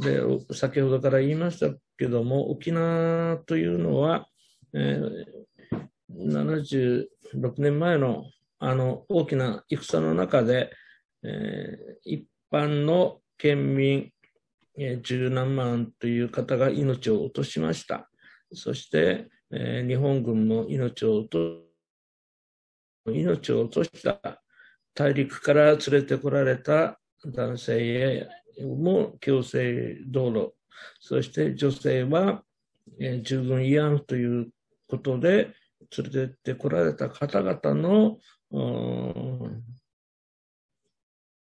で、先ほどから言いましたけども、沖縄というのは、えー、76年前のあの大きな戦の中で、えー、一般の県民、えー、十何万という方が命を落としました。そして、えー、日本軍も命を落と命を落とした大陸から連れてこられた男性も強制道路、そして女性は、えー、従軍慰安婦ということで連れてってこられた方々の、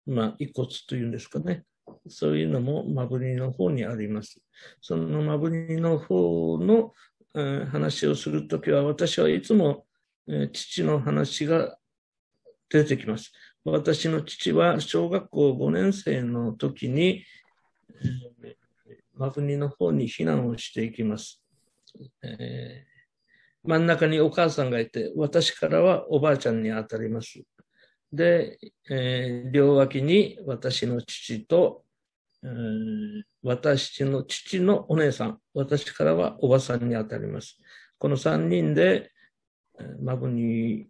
まあ、遺骨というんですかね、そういうのもマブニの方にあります。そのマブニの方の、えー、話をするときは、私はいつも、えー、父の話が出てきます。私の父は小学校5年生の時に、えー、真ニの方に避難をしていきます、えー、真ん中にお母さんがいて、私からはおばあちゃんに当たります。で、えー、両脇に私の父と、えー、私の父のお姉さん、私からはおばさんに当たります。この3人で、マ真国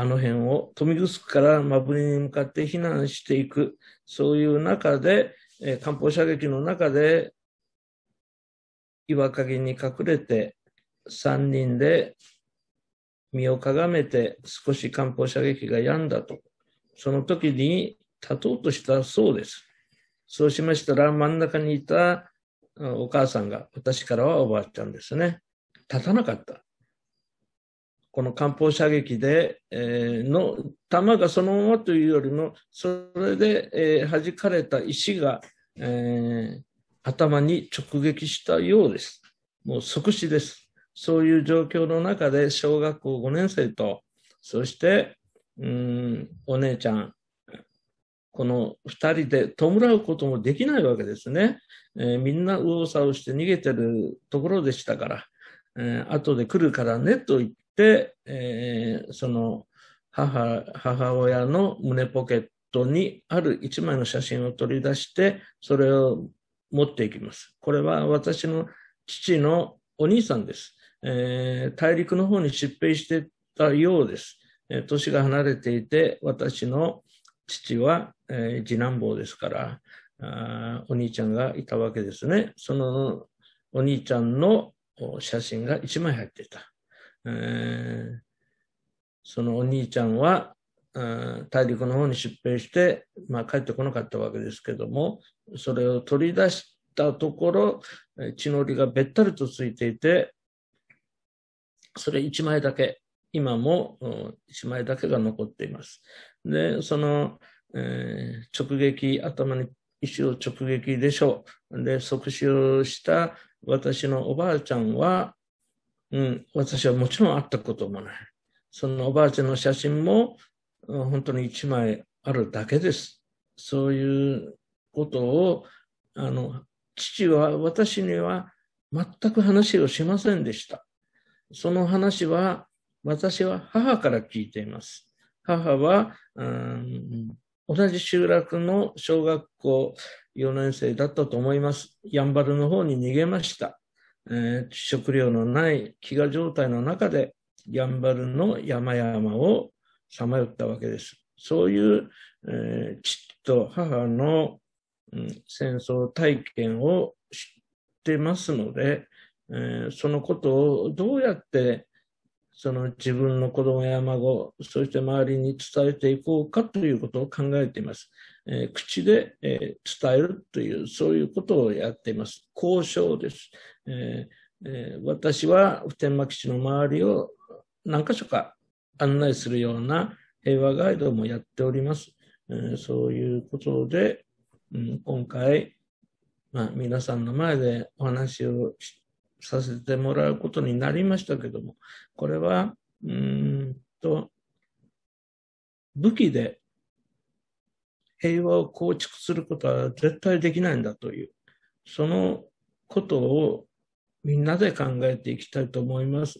あの辺を富城からマブリに向かって避難していく、そういう中で、えー、艦砲射撃の中で、岩陰に隠れて、3人で身をかがめて、少し艦砲射撃が止んだと、その時に立とうとしたそうです。そうしましたら、真ん中にいたお母さんが、私からはおばあちゃんですね、立たなかった。この艦砲射撃で、えー、の弾がそのままというよりも、それで、えー、弾かれた石が、えー、頭に直撃したようです。もう即死です。そういう状況の中で、小学校5年生と、そして、うん、お姉ちゃん、この2人で弔うこともできないわけですね。えー、みんな右往左往して逃げてるところでしたから、えー、後で来るからねと言っ、えー、その母母親の胸ポケットにある1枚の写真を取り出して、それを持っていきます。これは私の父のお兄さんです。えー、大陸の方に疾病してたようです。えー、年が離れていて、私の父は、えー、次男坊ですからあ、お兄ちゃんがいたわけですね。そのお兄ちゃんの写真が1枚入っていた。えそのお兄ちゃんは、大陸の方に出兵して、まあ、帰ってこなかったわけですけどもそれを取り出したところ血のりがべったりとついていてそれ1枚だけ今も1枚だけが残っています。でその、えー、直撃頭に石を直撃でしょうで即死をした私のおばあちゃんはうん、私はもちろん会ったこともない。そのおばあちゃんの写真も、本当に一枚あるだけです。そういうことを、あの、父は私には全く話をしませんでした。その話は、私は母から聞いています。母は、うん、同じ集落の小学校4年生だったと思います。やんばるの方に逃げました。えー、食料のない飢餓状態の中でやんばるの山々をさまよったわけです。そういう、えー、父と母の、うん、戦争体験を知ってますので、えー、そのことをどうやってその自分の子供や孫、そして周りに伝えていこうかということを考えています。えー、口で、えー、伝えるという、そういうことをやっています。交渉です。ええー、私は普天間基地の周りを何箇所か案内するような平和ガイドもやっております。えそういうことで、うん、今回、まあ、皆さんの前でお話をしさせてもらうことになりましたけども、これは、うんと、武器で平和を構築することは絶対できないんだという、そのことをみんなで考えていきたいと思います。